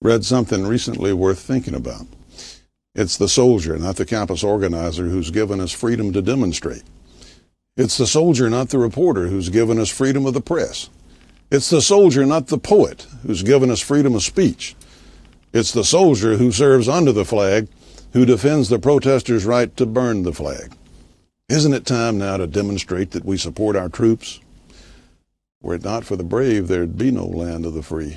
read something recently worth thinking about. It's the soldier, not the campus organizer, who's given us freedom to demonstrate. It's the soldier, not the reporter, who's given us freedom of the press. It's the soldier, not the poet, who's given us freedom of speech. It's the soldier who serves under the flag who defends the protesters' right to burn the flag. Isn't it time now to demonstrate that we support our troops? Were it not for the brave, there'd be no land of the free.